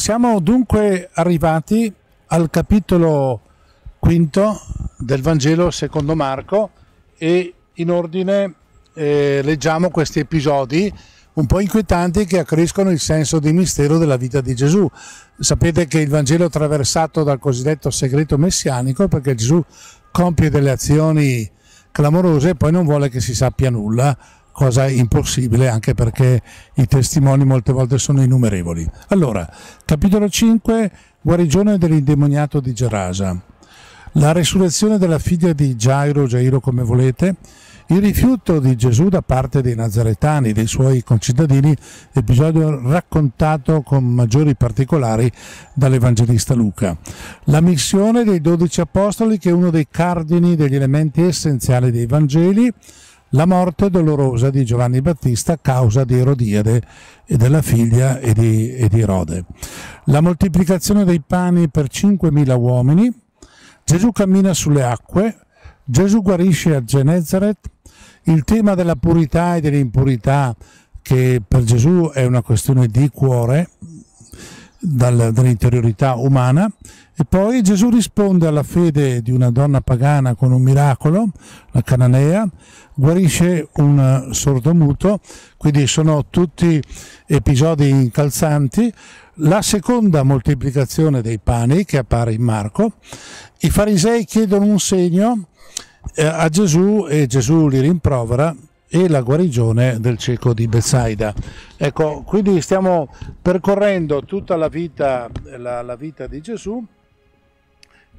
Siamo dunque arrivati al capitolo quinto del Vangelo secondo Marco e in ordine eh, leggiamo questi episodi un po' inquietanti che accrescono il senso di mistero della vita di Gesù. Sapete che il Vangelo è attraversato dal cosiddetto segreto messianico perché Gesù compie delle azioni clamorose e poi non vuole che si sappia nulla cosa impossibile anche perché i testimoni molte volte sono innumerevoli. Allora, capitolo 5, guarigione dell'indemoniato di Gerasa, la resurrezione della figlia di Gairo, Gairo come volete, il rifiuto di Gesù da parte dei nazaretani, dei suoi concittadini, episodio raccontato con maggiori particolari dall'Evangelista Luca. La missione dei dodici apostoli che è uno dei cardini degli elementi essenziali dei Vangeli, la morte dolorosa di Giovanni Battista a causa di Erodiade e della figlia e di, e di Erode. La moltiplicazione dei pani per 5.000 uomini, Gesù cammina sulle acque, Gesù guarisce a Genezaret, il tema della purità e dell'impurità che per Gesù è una questione di cuore, dall'interiorità umana e poi Gesù risponde alla fede di una donna pagana con un miracolo, la cananea, guarisce un sordomuto, quindi sono tutti episodi incalzanti. La seconda moltiplicazione dei pani che appare in Marco, i farisei chiedono un segno eh, a Gesù e Gesù li rimprovera e la guarigione del cieco di Bethsaida. Ecco, quindi stiamo percorrendo tutta la vita, la, la vita di Gesù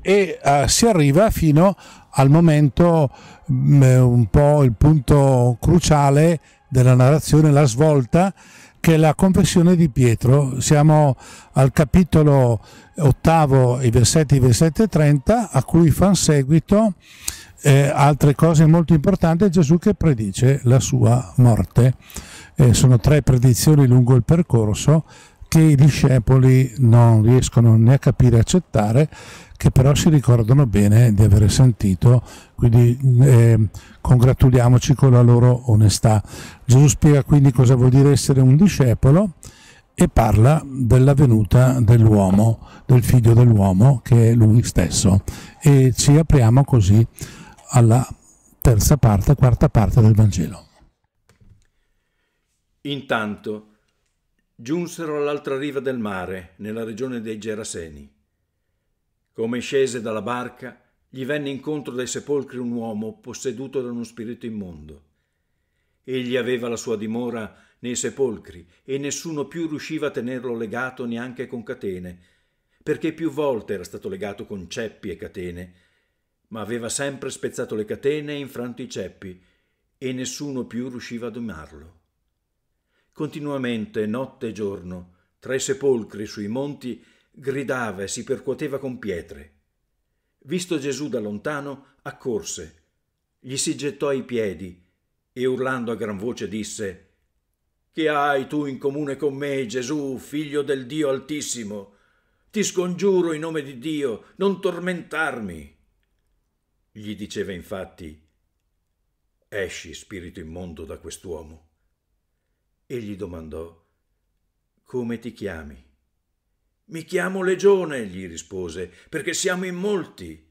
e eh, si arriva fino al momento mh, mm, eh, un po' il punto cruciale della narrazione, la svolta che è la confessione di Pietro. Siamo al capitolo ottavo, i versetti 27 e 30, a cui fanno seguito eh, altre cose molto importanti, Gesù che predice la sua morte. Eh, sono tre predizioni lungo il percorso che i discepoli non riescono né a capire né accettare che però si ricordano bene di aver sentito, quindi eh, congratuliamoci con la loro onestà. Gesù spiega quindi cosa vuol dire essere un discepolo e parla della venuta dell'uomo, del figlio dell'uomo che è lui stesso e ci apriamo così alla terza parte, quarta parte del Vangelo. Intanto giunsero all'altra riva del mare, nella regione dei Geraseni. Come scese dalla barca, gli venne incontro dai sepolcri un uomo posseduto da uno spirito immondo. Egli aveva la sua dimora nei sepolcri e nessuno più riusciva a tenerlo legato neanche con catene, perché più volte era stato legato con ceppi e catene, ma aveva sempre spezzato le catene e infranto i ceppi, e nessuno più riusciva a domarlo. Continuamente, notte e giorno, tra i sepolcri sui monti gridava e si percuoteva con pietre. Visto Gesù da lontano, accorse, gli si gettò ai piedi e urlando a gran voce disse Che hai tu in comune con me, Gesù, figlio del Dio Altissimo? Ti scongiuro in nome di Dio, non tormentarmi. Gli diceva infatti Esci, spirito immondo, da quest'uomo. Egli domandò Come ti chiami? Mi chiamo Legione, gli rispose, perché siamo in molti.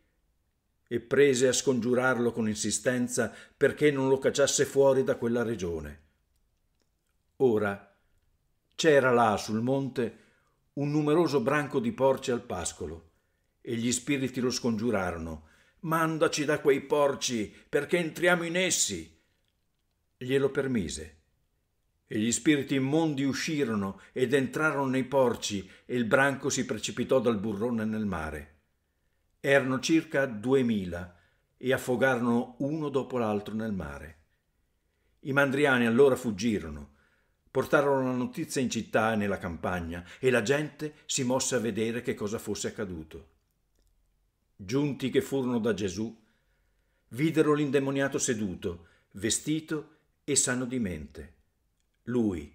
E prese a scongiurarlo con insistenza perché non lo cacciasse fuori da quella regione. Ora c'era là sul monte un numeroso branco di porci al pascolo e gli spiriti lo scongiurarono. Mandaci da quei porci perché entriamo in essi. Glielo permise e gli spiriti immondi uscirono ed entrarono nei porci e il branco si precipitò dal burrone nel mare. Erano circa duemila e affogarono uno dopo l'altro nel mare. I mandriani allora fuggirono, portarono la notizia in città e nella campagna e la gente si mosse a vedere che cosa fosse accaduto. Giunti che furono da Gesù, videro l'indemoniato seduto, vestito e sano di mente lui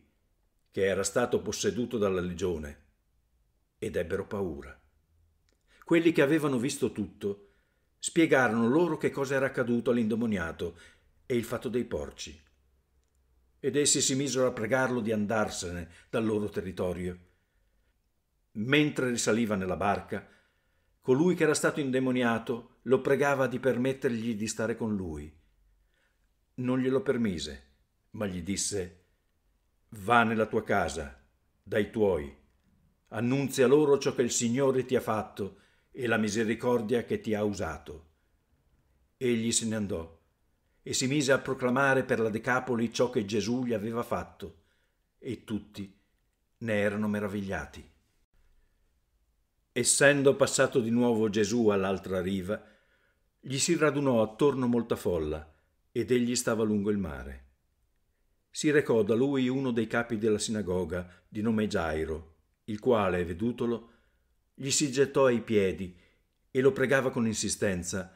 che era stato posseduto dalla legione, ed ebbero paura. Quelli che avevano visto tutto spiegarono loro che cosa era accaduto all'indemoniato e il fatto dei porci. Ed essi si misero a pregarlo di andarsene dal loro territorio. Mentre risaliva nella barca, colui che era stato indemoniato lo pregava di permettergli di stare con lui. Non glielo permise, ma gli disse Va nella tua casa, dai tuoi, annunzia loro ciò che il Signore ti ha fatto e la misericordia che ti ha usato. Egli se ne andò e si mise a proclamare per la Decapoli ciò che Gesù gli aveva fatto e tutti ne erano meravigliati. Essendo passato di nuovo Gesù all'altra riva, gli si radunò attorno molta folla ed egli stava lungo il mare si recò da lui uno dei capi della sinagoga, di nome Gairo, il quale, vedutolo, gli si gettò ai piedi e lo pregava con insistenza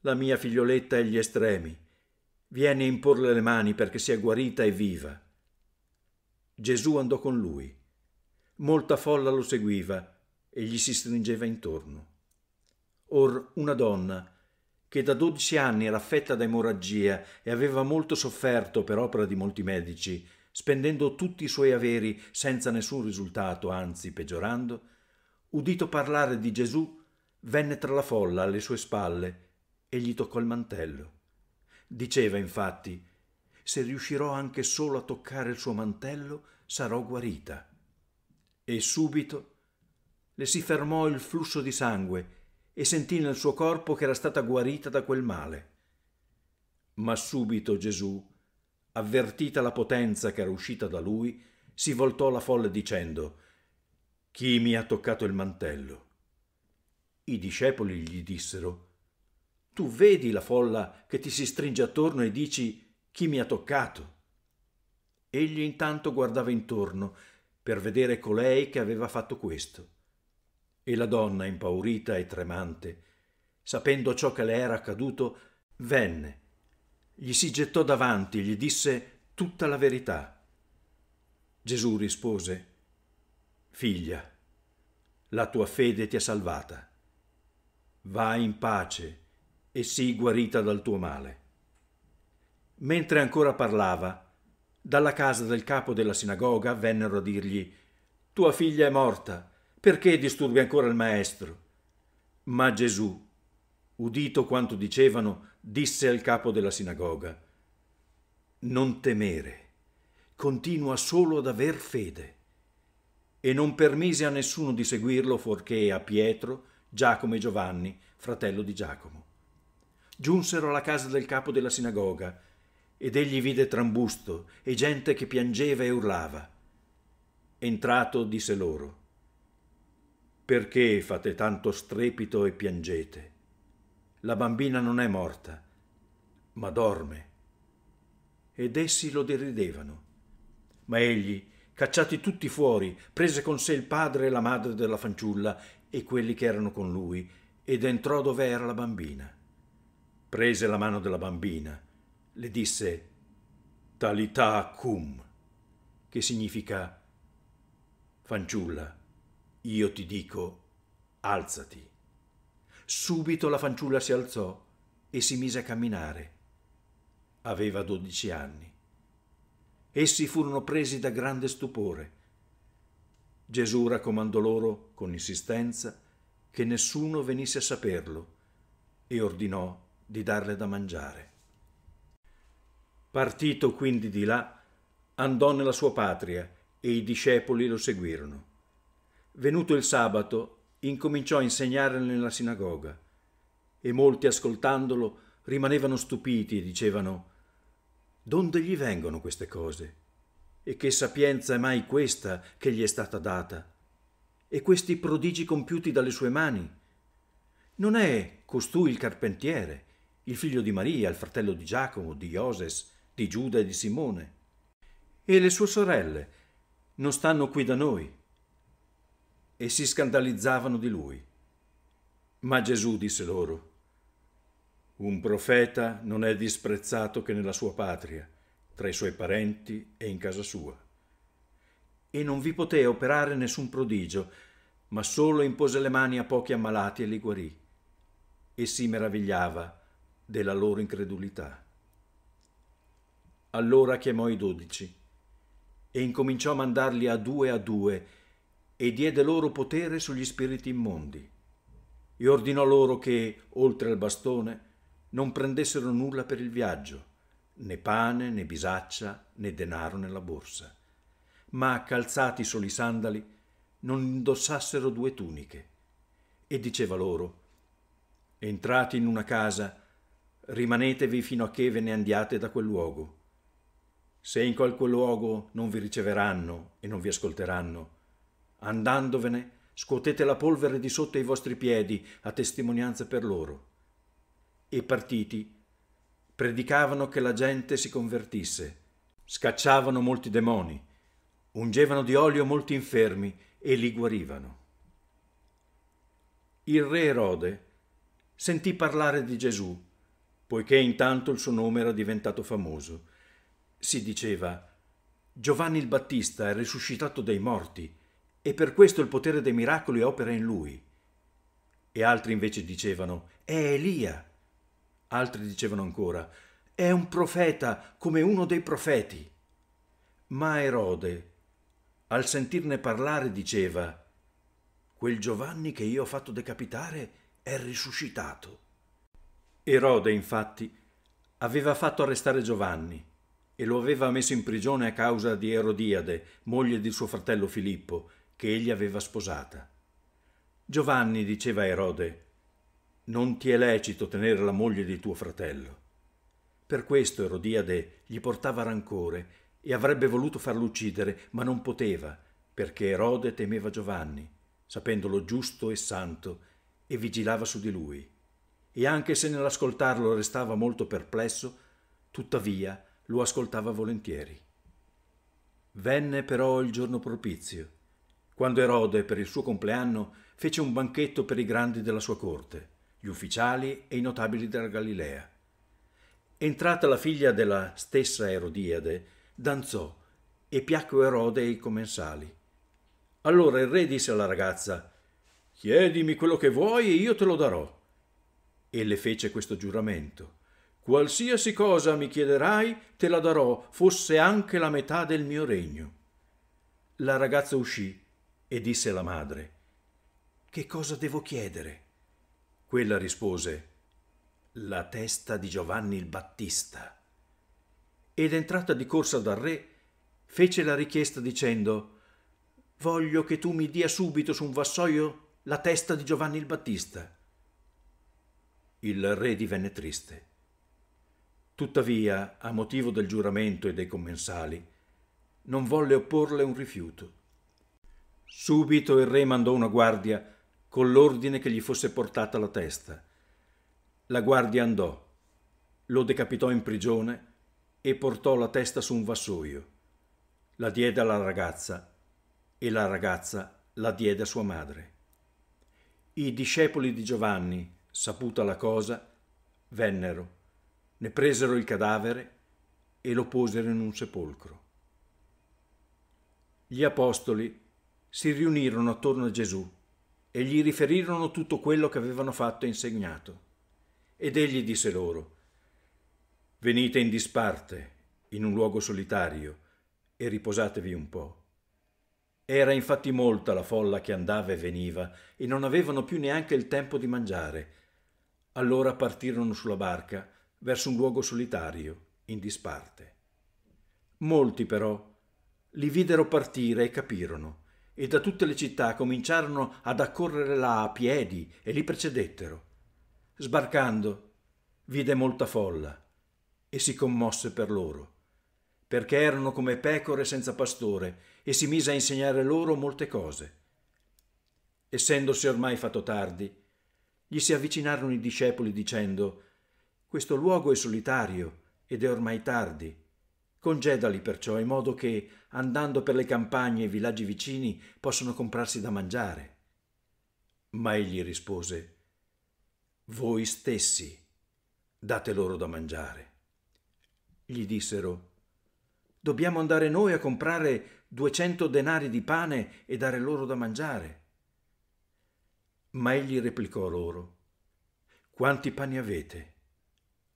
La mia figlioletta è agli estremi, vieni a imporle le mani perché sia guarita e viva. Gesù andò con lui. Molta folla lo seguiva e gli si stringeva intorno. Or una donna, che da 12 anni era affetta da emorragia e aveva molto sofferto per opera di molti medici, spendendo tutti i suoi averi senza nessun risultato, anzi peggiorando, udito parlare di Gesù, venne tra la folla alle sue spalle e gli toccò il mantello. Diceva infatti, se riuscirò anche solo a toccare il suo mantello, sarò guarita. E subito le si fermò il flusso di sangue e sentì nel suo corpo che era stata guarita da quel male. Ma subito Gesù, avvertita la potenza che era uscita da lui, si voltò alla folla dicendo Chi mi ha toccato il mantello? I discepoli gli dissero Tu vedi la folla che ti si stringe attorno e dici Chi mi ha toccato? Egli intanto guardava intorno per vedere colei che aveva fatto questo e la donna, impaurita e tremante, sapendo ciò che le era accaduto, venne, gli si gettò davanti, gli disse tutta la verità. Gesù rispose, Figlia, la tua fede ti ha salvata. Va in pace e sii guarita dal tuo male. Mentre ancora parlava, dalla casa del capo della sinagoga vennero a dirgli, Tua figlia è morta, perché disturbi ancora il maestro? Ma Gesù, udito quanto dicevano, disse al capo della sinagoga, non temere, continua solo ad aver fede. E non permise a nessuno di seguirlo fuorché a Pietro, Giacomo e Giovanni, fratello di Giacomo. Giunsero alla casa del capo della sinagoga ed egli vide trambusto e gente che piangeva e urlava. Entrato disse loro, perché fate tanto strepito e piangete? La bambina non è morta, ma dorme. Ed essi lo deridevano. Ma egli, cacciati tutti fuori, prese con sé il padre e la madre della fanciulla e quelli che erano con lui, ed entrò dove era la bambina. Prese la mano della bambina, le disse Talità cum, che significa fanciulla, io ti dico, alzati. Subito la fanciulla si alzò e si mise a camminare. Aveva dodici anni. Essi furono presi da grande stupore. Gesù raccomandò loro, con insistenza, che nessuno venisse a saperlo e ordinò di darle da mangiare. Partito quindi di là, andò nella sua patria e i discepoli lo seguirono. Venuto il sabato, incominciò a insegnare nella sinagoga e molti ascoltandolo rimanevano stupiti e dicevano Donde gli vengono queste cose? E che sapienza è mai questa che gli è stata data? E questi prodigi compiuti dalle sue mani? Non è costui il carpentiere, il figlio di Maria, il fratello di Giacomo, di Ioses, di Giuda e di Simone? E le sue sorelle non stanno qui da noi? e si scandalizzavano di lui. Ma Gesù disse loro, un profeta non è disprezzato che nella sua patria, tra i suoi parenti e in casa sua. E non vi poté operare nessun prodigio, ma solo impose le mani a pochi ammalati e li guarì, e si meravigliava della loro incredulità. Allora chiamò i dodici e incominciò a mandarli a due a due e diede loro potere sugli spiriti immondi e ordinò loro che, oltre al bastone, non prendessero nulla per il viaggio, né pane, né bisaccia, né denaro nella borsa, ma calzati soli sandali non indossassero due tuniche. E diceva loro, entrati in una casa, rimanetevi fino a che ve ne andiate da quel luogo. Se in quel luogo non vi riceveranno e non vi ascolteranno, Andandovene, scuotete la polvere di sotto ai vostri piedi a testimonianza per loro. E partiti, predicavano che la gente si convertisse, scacciavano molti demoni, ungevano di olio molti infermi e li guarivano. Il re Erode sentì parlare di Gesù, poiché intanto il suo nome era diventato famoso. Si diceva Giovanni il Battista è risuscitato dai morti e per questo il potere dei miracoli opera in lui. E altri invece dicevano, è Elia. Altri dicevano ancora, è un profeta come uno dei profeti. Ma Erode, al sentirne parlare, diceva, quel Giovanni che io ho fatto decapitare è risuscitato. Erode, infatti, aveva fatto arrestare Giovanni e lo aveva messo in prigione a causa di Erodiade, moglie di suo fratello Filippo, che egli aveva sposata. Giovanni diceva a Erode, non ti è lecito tenere la moglie di tuo fratello. Per questo Erodiade gli portava rancore e avrebbe voluto farlo uccidere, ma non poteva, perché Erode temeva Giovanni, sapendolo giusto e santo, e vigilava su di lui. E anche se nell'ascoltarlo restava molto perplesso, tuttavia lo ascoltava volentieri. Venne però il giorno propizio quando Erode, per il suo compleanno, fece un banchetto per i grandi della sua corte, gli ufficiali e i notabili della Galilea. Entrata la figlia della stessa Erodiade, danzò e piacque Erode e i commensali. Allora il re disse alla ragazza, Chiedimi quello che vuoi e io te lo darò. E le fece questo giuramento. Qualsiasi cosa mi chiederai, te la darò, fosse anche la metà del mio regno. La ragazza uscì e disse la madre, Che cosa devo chiedere? Quella rispose, La testa di Giovanni il Battista. Ed entrata di corsa dal re, fece la richiesta dicendo, Voglio che tu mi dia subito su un vassoio la testa di Giovanni il Battista. Il re divenne triste. Tuttavia, a motivo del giuramento e dei commensali, non volle opporle un rifiuto. Subito il re mandò una guardia con l'ordine che gli fosse portata la testa. La guardia andò, lo decapitò in prigione e portò la testa su un vassoio. La diede alla ragazza e la ragazza la diede a sua madre. I discepoli di Giovanni, saputa la cosa, vennero, ne presero il cadavere e lo posero in un sepolcro. Gli apostoli si riunirono attorno a Gesù e gli riferirono tutto quello che avevano fatto e insegnato. Ed egli disse loro, Venite in disparte, in un luogo solitario, e riposatevi un po'. Era infatti molta la folla che andava e veniva, e non avevano più neanche il tempo di mangiare. Allora partirono sulla barca verso un luogo solitario, in disparte. Molti però li videro partire e capirono e da tutte le città cominciarono ad accorrere là a piedi e li precedettero. Sbarcando, vide molta folla e si commosse per loro, perché erano come pecore senza pastore e si mise a insegnare loro molte cose. Essendosi ormai fatto tardi, gli si avvicinarono i discepoli dicendo, Questo luogo è solitario ed è ormai tardi Congedali perciò in modo che, andando per le campagne e i villaggi vicini, possano comprarsi da mangiare. Ma egli rispose, Voi stessi date loro da mangiare. Gli dissero, Dobbiamo andare noi a comprare duecento denari di pane e dare loro da mangiare. Ma egli replicò loro, Quanti pani avete?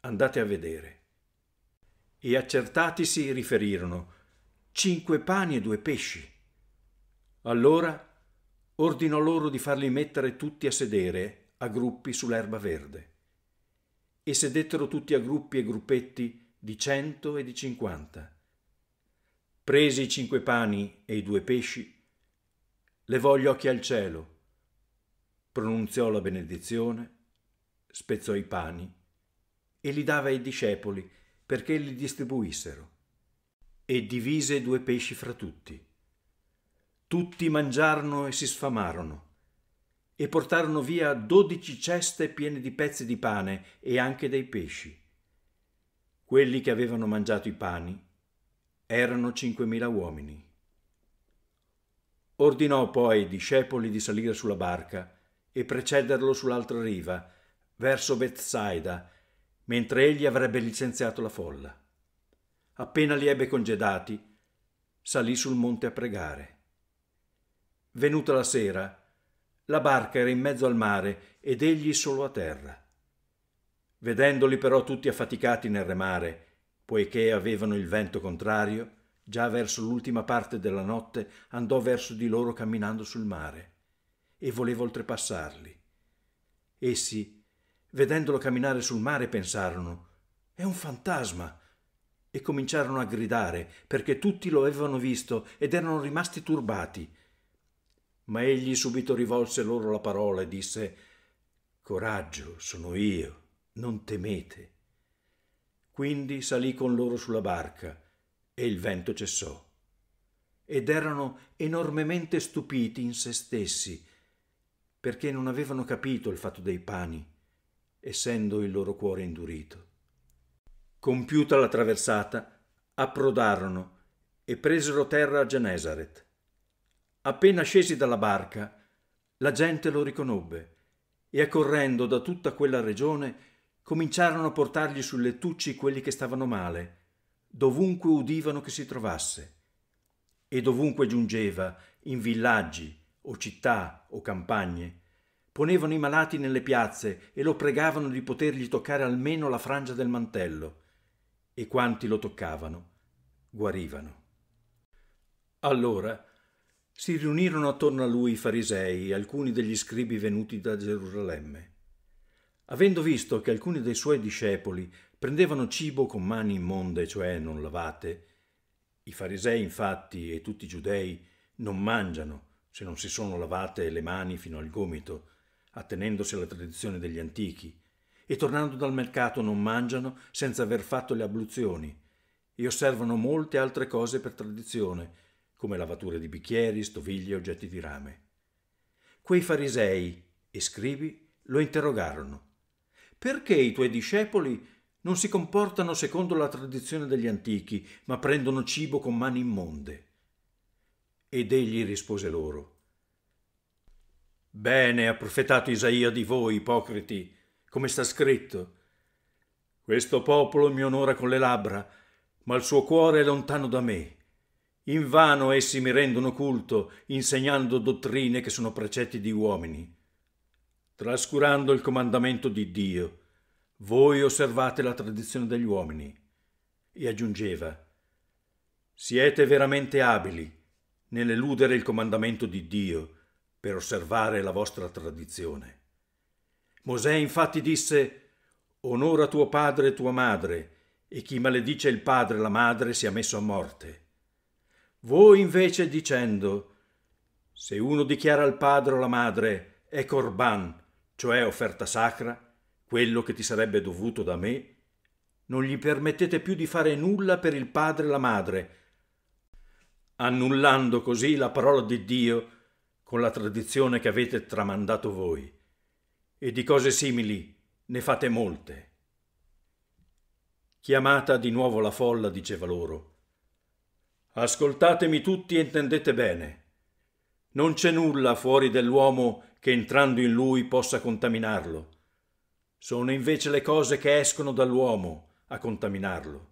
Andate a vedere e accertatisi riferirono cinque pani e due pesci. Allora ordinò loro di farli mettere tutti a sedere a gruppi sull'erba verde. E sedettero tutti a gruppi e gruppetti di cento e di cinquanta. Presi i cinque pani e i due pesci, levò gli occhi al cielo, pronunziò la benedizione, spezzò i pani e li dava ai discepoli perché li distribuissero. E divise due pesci fra tutti. Tutti mangiarono e si sfamarono, e portarono via dodici ceste piene di pezzi di pane e anche dei pesci. Quelli che avevano mangiato i pani erano cinquemila uomini. Ordinò poi ai discepoli di salire sulla barca e precederlo sull'altra riva, verso Bethsaida, mentre egli avrebbe licenziato la folla. Appena li ebbe congedati, salì sul monte a pregare. Venuta la sera, la barca era in mezzo al mare ed egli solo a terra. Vedendoli però tutti affaticati nel remare, poiché avevano il vento contrario, già verso l'ultima parte della notte andò verso di loro camminando sul mare e voleva oltrepassarli. Essi vedendolo camminare sul mare, pensarono è un fantasma e cominciarono a gridare perché tutti lo avevano visto ed erano rimasti turbati. Ma egli subito rivolse loro la parola e disse Coraggio, sono io, non temete. Quindi salì con loro sulla barca e il vento cessò. Ed erano enormemente stupiti in se stessi, perché non avevano capito il fatto dei pani essendo il loro cuore indurito. Compiuta la traversata, approdarono e presero terra a Genesaret. Appena scesi dalla barca, la gente lo riconobbe e accorrendo da tutta quella regione cominciarono a portargli sul lettucci quelli che stavano male, dovunque udivano che si trovasse. E dovunque giungeva, in villaggi o città o campagne, ponevano i malati nelle piazze e lo pregavano di potergli toccare almeno la frangia del mantello, e quanti lo toccavano guarivano. Allora si riunirono attorno a lui i farisei e alcuni degli scribi venuti da Gerusalemme. Avendo visto che alcuni dei suoi discepoli prendevano cibo con mani immonde, cioè non lavate, i farisei infatti e tutti i giudei non mangiano se non si sono lavate le mani fino al gomito, attenendosi alla tradizione degli antichi, e tornando dal mercato non mangiano senza aver fatto le abluzioni, e osservano molte altre cose per tradizione, come lavature di bicchieri, stoviglie, oggetti di rame. Quei farisei e scrivi lo interrogarono. Perché i tuoi discepoli non si comportano secondo la tradizione degli antichi, ma prendono cibo con mani immonde? Ed egli rispose loro, Bene ha profetato Isaia di voi, ipocriti, come sta scritto. Questo popolo mi onora con le labbra, ma il suo cuore è lontano da me. In vano essi mi rendono culto, insegnando dottrine che sono precetti di uomini. Trascurando il comandamento di Dio, voi osservate la tradizione degli uomini. E aggiungeva, siete veramente abili nell'eludere il comandamento di Dio, per osservare la vostra tradizione. Mosè infatti disse, Onora tuo padre e tua madre, e chi maledice il padre e la madre sia messo a morte. Voi invece dicendo, se uno dichiara al padre o alla madre, è corban, cioè offerta sacra, quello che ti sarebbe dovuto da me, non gli permettete più di fare nulla per il padre e la madre, annullando così la parola di Dio con la tradizione che avete tramandato voi, e di cose simili ne fate molte. Chiamata di nuovo la folla, diceva loro, Ascoltatemi tutti e intendete bene. Non c'è nulla fuori dell'uomo che entrando in lui possa contaminarlo. Sono invece le cose che escono dall'uomo a contaminarlo.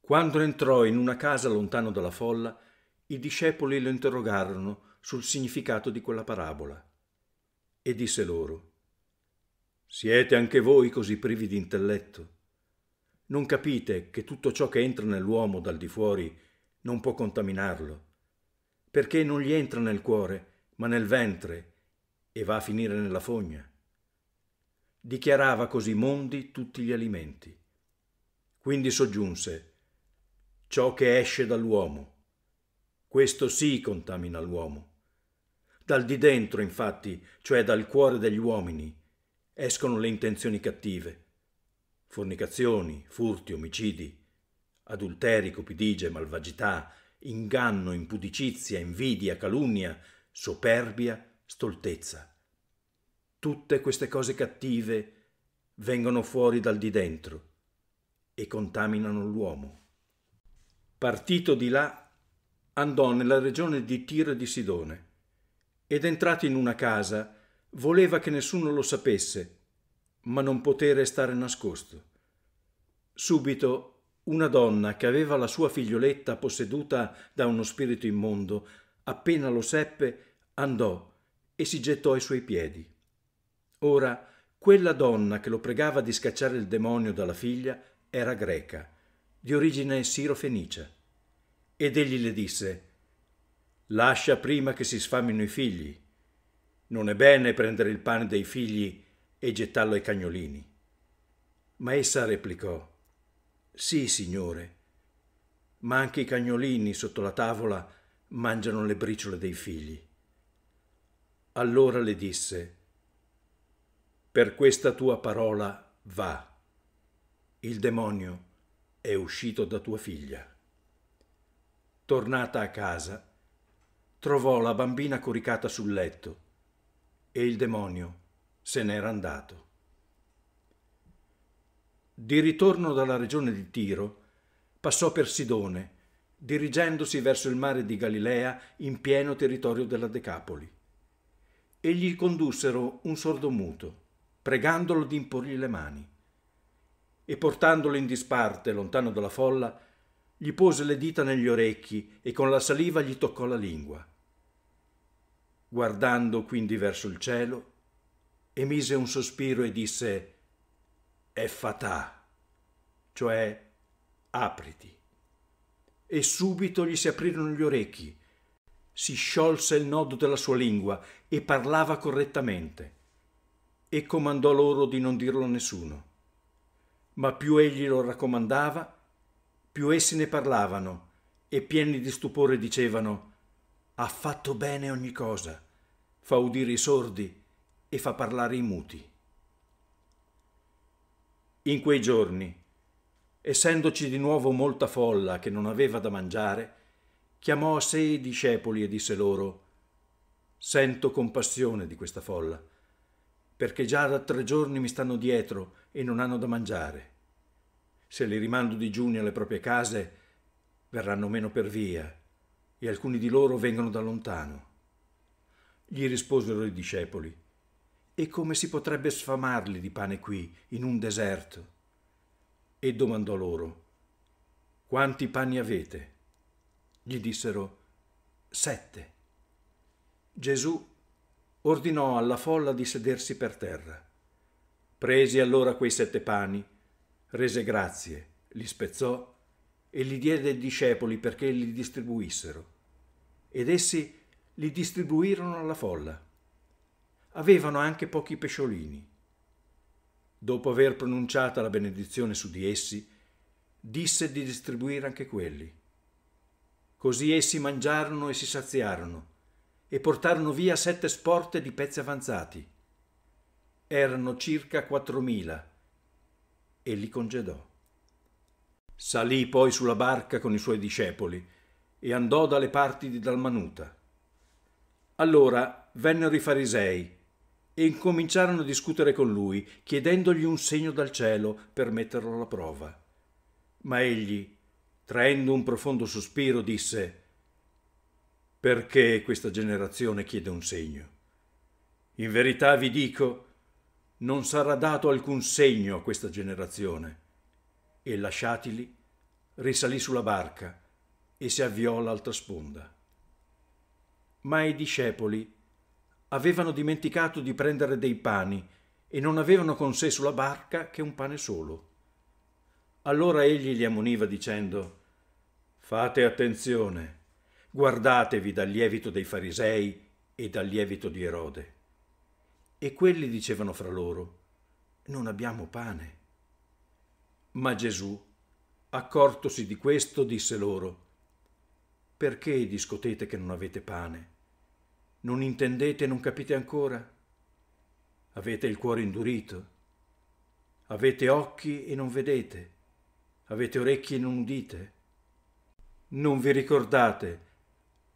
Quando entrò in una casa lontano dalla folla, i discepoli lo interrogarono sul significato di quella parabola e disse loro, Siete anche voi così privi di intelletto? Non capite che tutto ciò che entra nell'uomo dal di fuori non può contaminarlo, perché non gli entra nel cuore, ma nel ventre e va a finire nella fogna. Dichiarava così mondi tutti gli alimenti. Quindi soggiunse, ciò che esce dall'uomo, questo sì contamina l'uomo. Dal di dentro, infatti, cioè dal cuore degli uomini, escono le intenzioni cattive. Fornicazioni, furti, omicidi, adulteri, cupidigie, malvagità, inganno, impudicizia, invidia, calunnia, superbia, stoltezza. Tutte queste cose cattive vengono fuori dal di dentro e contaminano l'uomo. Partito di là andò nella regione di Tiro di Sidone ed entrato in una casa voleva che nessuno lo sapesse, ma non poté restare nascosto. Subito una donna che aveva la sua figlioletta posseduta da uno spirito immondo, appena lo seppe, andò e si gettò ai suoi piedi. Ora, quella donna che lo pregava di scacciare il demonio dalla figlia era greca, di origine sirofenicia. Ed egli le disse, Lascia prima che si sfamino i figli. Non è bene prendere il pane dei figli e gettarlo ai cagnolini. Ma essa replicò, Sì, signore, ma anche i cagnolini sotto la tavola mangiano le briciole dei figli. Allora le disse, Per questa tua parola va. Il demonio è uscito da tua figlia tornata a casa, trovò la bambina coricata sul letto e il demonio se n'era andato. Di ritorno dalla regione di Tiro, passò per Sidone, dirigendosi verso il mare di Galilea in pieno territorio della Decapoli. E gli condussero un sordo muto, pregandolo di imporgli le mani. E portandolo in disparte, lontano dalla folla, gli pose le dita negli orecchi e con la saliva gli toccò la lingua. Guardando quindi verso il cielo, emise un sospiro e disse «È fatà», cioè «apriti». E subito gli si aprirono gli orecchi, si sciolse il nodo della sua lingua e parlava correttamente e comandò loro di non dirlo a nessuno. Ma più egli lo raccomandava, più essi ne parlavano e pieni di stupore dicevano ha fatto bene ogni cosa, fa udire i sordi e fa parlare i muti. In quei giorni, essendoci di nuovo molta folla che non aveva da mangiare, chiamò a sé i discepoli e disse loro Sento compassione di questa folla, perché già da tre giorni mi stanno dietro e non hanno da mangiare se li rimando digiuni alle proprie case, verranno meno per via e alcuni di loro vengono da lontano. Gli risposero i discepoli, e come si potrebbe sfamarli di pane qui, in un deserto? E domandò loro, quanti panni avete? Gli dissero, sette. Gesù ordinò alla folla di sedersi per terra. Presi allora quei sette panni, rese grazie, li spezzò e li diede ai discepoli perché li distribuissero. Ed essi li distribuirono alla folla. Avevano anche pochi pesciolini. Dopo aver pronunciata la benedizione su di essi, disse di distribuire anche quelli. Così essi mangiarono e si saziarono e portarono via sette sporte di pezzi avanzati. Erano circa quattromila e li congedò. Salì poi sulla barca con i suoi discepoli e andò dalle parti di Dalmanuta. Allora vennero i farisei e incominciarono a discutere con lui, chiedendogli un segno dal cielo per metterlo alla prova. Ma egli, traendo un profondo sospiro, disse Perché questa generazione chiede un segno? In verità vi dico, non sarà dato alcun segno a questa generazione. E lasciatili, risalì sulla barca e si avviò all'altra sponda. Ma i discepoli avevano dimenticato di prendere dei pani e non avevano con sé sulla barca che un pane solo. Allora egli li ammoniva dicendo Fate attenzione, guardatevi dal lievito dei farisei e dal lievito di Erode. E quelli dicevano fra loro, non abbiamo pane. Ma Gesù, accortosi di questo, disse loro, perché discutete che non avete pane? Non intendete e non capite ancora? Avete il cuore indurito? Avete occhi e non vedete? Avete orecchie e non udite? Non vi ricordate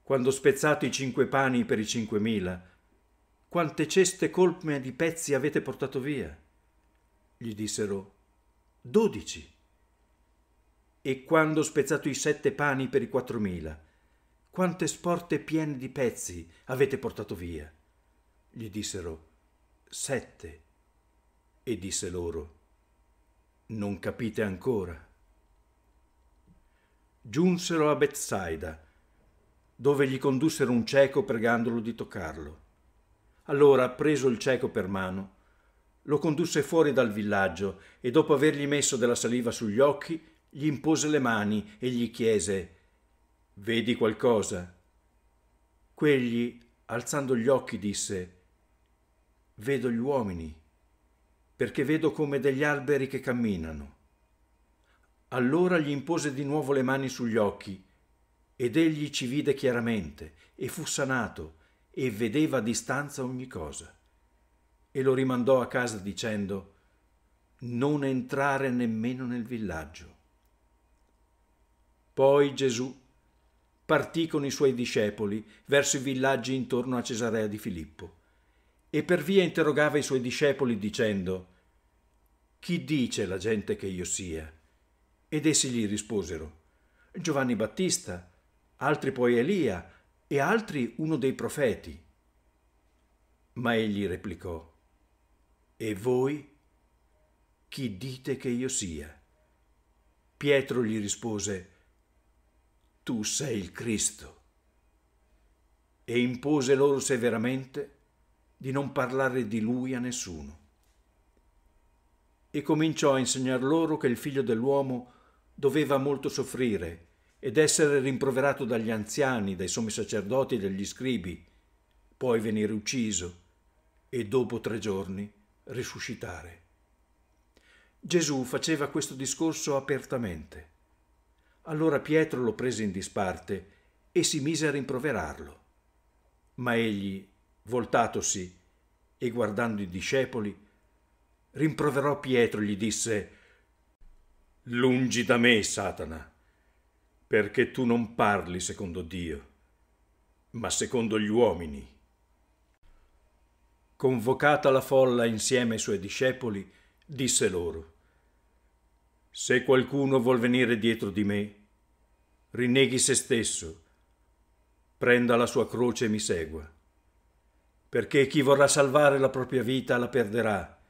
quando spezzate i cinque pani per i cinquemila? Quante ceste colme di pezzi avete portato via? Gli dissero, dodici. E quando ho spezzato i sette pani per i quattromila, quante sporte piene di pezzi avete portato via? Gli dissero, sette. E disse loro, non capite ancora. Giunsero a Bethsaida, dove gli condussero un cieco pregandolo di toccarlo. Allora, preso il cieco per mano, lo condusse fuori dal villaggio e dopo avergli messo della saliva sugli occhi, gli impose le mani e gli chiese Vedi qualcosa? Quegli, alzando gli occhi, disse Vedo gli uomini, perché vedo come degli alberi che camminano. Allora gli impose di nuovo le mani sugli occhi ed egli ci vide chiaramente e fu sanato e vedeva a distanza ogni cosa. E lo rimandò a casa dicendo non entrare nemmeno nel villaggio. Poi Gesù partì con i suoi discepoli verso i villaggi intorno a Cesarea di Filippo e per via interrogava i suoi discepoli dicendo Chi dice la gente che io sia? Ed essi gli risposero Giovanni Battista, altri poi Elia, e altri uno dei profeti. Ma egli replicò, E voi chi dite che io sia? Pietro gli rispose, Tu sei il Cristo. E impose loro severamente di non parlare di lui a nessuno. E cominciò a insegnar loro che il figlio dell'uomo doveva molto soffrire ed essere rimproverato dagli anziani, dai sommi sacerdoti e dagli scribi, poi venire ucciso e dopo tre giorni risuscitare. Gesù faceva questo discorso apertamente. Allora Pietro lo prese in disparte e si mise a rimproverarlo. Ma egli, voltatosi e guardando i discepoli, rimproverò Pietro e gli disse Lungi da me, Satana perché tu non parli secondo Dio, ma secondo gli uomini. Convocata la folla insieme ai suoi discepoli, disse loro, Se qualcuno vuol venire dietro di me, rinneghi se stesso, prenda la sua croce e mi segua. Perché chi vorrà salvare la propria vita la perderà,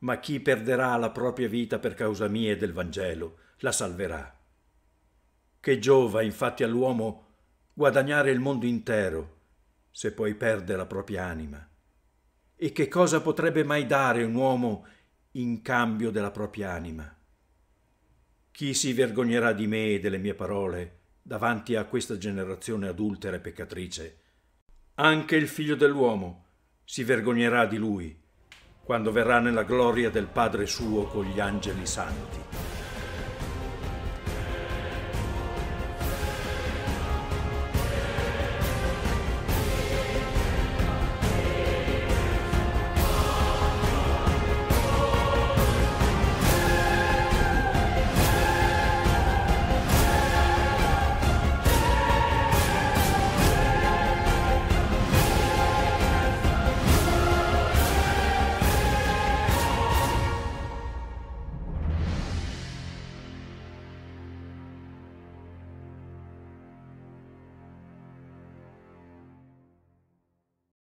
ma chi perderà la propria vita per causa mia e del Vangelo la salverà. Che giova infatti all'uomo guadagnare il mondo intero se poi perde la propria anima? E che cosa potrebbe mai dare un uomo in cambio della propria anima? Chi si vergognerà di me e delle mie parole davanti a questa generazione adultera e peccatrice? Anche il figlio dell'uomo si vergognerà di lui quando verrà nella gloria del Padre suo con gli angeli santi.